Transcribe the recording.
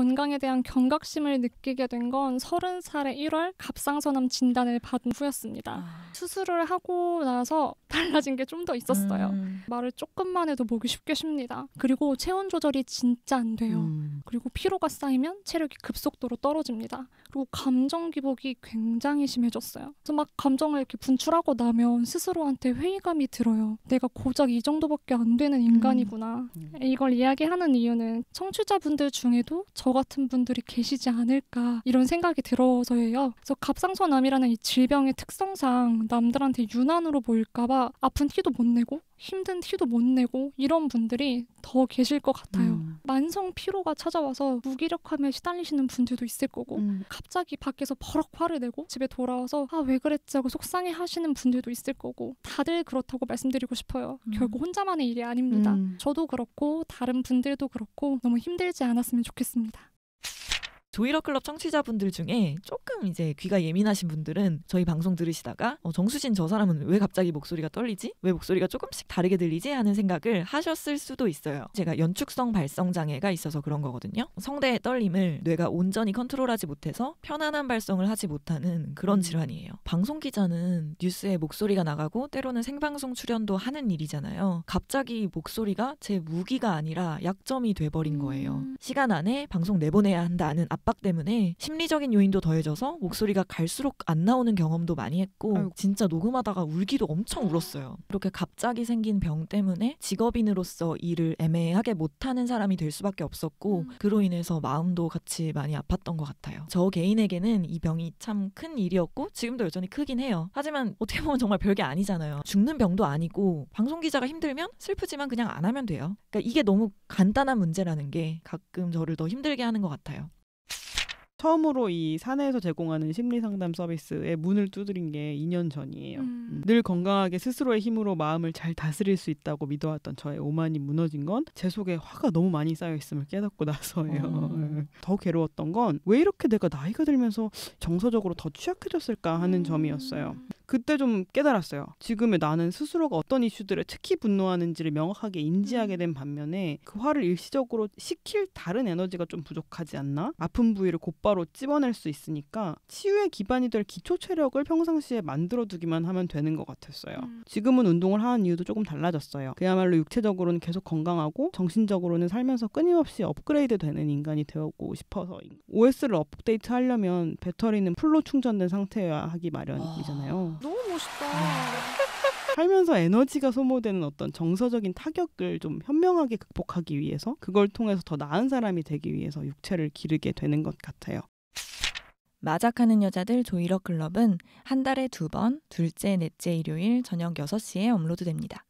건강에 대한 경각심을 느끼게 된건 30살의 1월 갑상선암 진단을 받은 후였습니다. 아. 수술을 하고 나서 달라진 게 좀 더 있었어요. 음. 말을 조금만 해도 보기 쉽게 쉽니다. 그리고 체온 조절이 진짜 안 돼요. 음. 그리고 피로가 쌓이면 체력이 급속도로 떨어집니다. 그리고 감정 기복이 굉장히 심해졌어요. 그래서 막 감정을 이렇게 분출하고 나면 스스로한테 회의감이 들어요. 내가 고작 이 정도밖에 안 되는 음. 인간이구나. 음. 이걸 이야기하는 이유는 청취자분들 중에도 저저 같은 분들이 계시지 않을까 이런 생각이 들어서예요. 그래서 갑상선암이라는 이 질병의 특성상 남들한테 유난으로 보일까봐 아픈 티도 못 내고 힘든 티도 못 내고 이런 분들이 더 계실 것 같아요. 음. 만성 피로가 찾아와서 무기력함에 시달리시는 분들도 있을 거고 음. 갑자기 밖에서 버럭 화를 내고 집에 돌아와서 아 왜 그랬지 하고 속상해 하시는 분들도 있을 거고 다들 그렇다고 말씀드리고 싶어요. 음. 결국 혼자만의 일이 아닙니다. 음. 저도 그렇고 다른 분들도 그렇고 너무 힘들지 않았으면 좋겠습니다. 조이러 클럽 청취자분들 중에 조금 이제 귀가 예민하신 분들은 저희 방송 들으시다가 어, 정수진 저 사람은 왜 갑자기 목소리가 떨리지? 왜 목소리가 조금씩 다르게 들리지? 하는 생각을 하셨을 수도 있어요. 제가 연축성 발성 장애가 있어서 그런 거거든요. 성대의 떨림을 뇌가 온전히 컨트롤하지 못해서 편안한 발성을 하지 못하는 그런 음. 질환이에요. 방송 기자는 뉴스에 목소리가 나가고 때로는 생방송 출연도 하는 일이잖아요. 갑자기 목소리가 제 무기가 아니라 약점이 돼버린 거예요. 음. 시간 안에 방송 내보내야 한다는 압박 압박 때문에 심리적인 요인도 더해져서 목소리가 갈수록 안 나오는 경험도 많이 했고 아이고. 진짜 녹음하다가 울기도 엄청 울었어요. 이렇게 갑자기 생긴 병 때문에 직업인으로서 일을 애매하게 못하는 사람이 될 수밖에 없었고 음. 그로 인해서 마음도 같이 많이 아팠던 것 같아요. 저 개인에게는 이 병이 참 큰 일이었고 지금도 여전히 크긴 해요. 하지만 어떻게 보면 정말 별게 아니잖아요. 죽는 병도 아니고 방송 기자가 힘들면 슬프지만 그냥 안 하면 돼요. 그러니까 이게 너무 간단한 문제라는 게 가끔 저를 더 힘들게 하는 것 같아요. 처음으로 이 사내에서 제공하는 심리 상담 서비스에 문을 두드린 게 2년 전이에요. 음. 음. 늘 건강하게 스스로의 힘으로 마음을 잘 다스릴 수 있다고 믿어왔던 저의 오만이 무너진 건 제 속에 화가 너무 많이 쌓여 있음을 깨닫고 나서예요. 어. 음. 더 괴로웠던 건 왜 이렇게 내가 나이가 들면서 정서적으로 더 취약해졌을까 하는 음. 점이었어요. 그때 좀 깨달았어요. 지금의 나는 스스로가 어떤 이슈들에 특히 분노하는지를 명확하게 인지하게 된 음. 반면에 그 화를 일시적으로 식힐 다른 에너지가 좀 부족하지 않나? 아픈 부위를 곧바로 곧바로 찝어낼 수 있으니까 치유의 기반이 될 기초 체력을 평상시에 만들어 두기만 하면 되는 것 같았어요. 음. 지금은 운동을 하는 이유도 조금 달라졌어요. 그야말로 육체적으로는 계속 건강하고 정신적으로는 살면서 끊임없이 업그레이드 되는 인간이 되었고 싶어서 OS를 업데이트 하려면 배터리는 풀로 충전된 상태여야 하기 마련이잖아요. 와, 너무 멋있다. 네. 살면서 에너지가 소모되는 어떤 정서적인 타격을 좀 현명하게 극복하기 위해서 그걸 통해서 더 나은 사람이 되기 위해서 육체를 기르게 되는 것 같아요. 마작하는 여자들 조이러 클럽은 한 달에 두 번, 둘째, 넷째 일요일 저녁 6시에 업로드됩니다.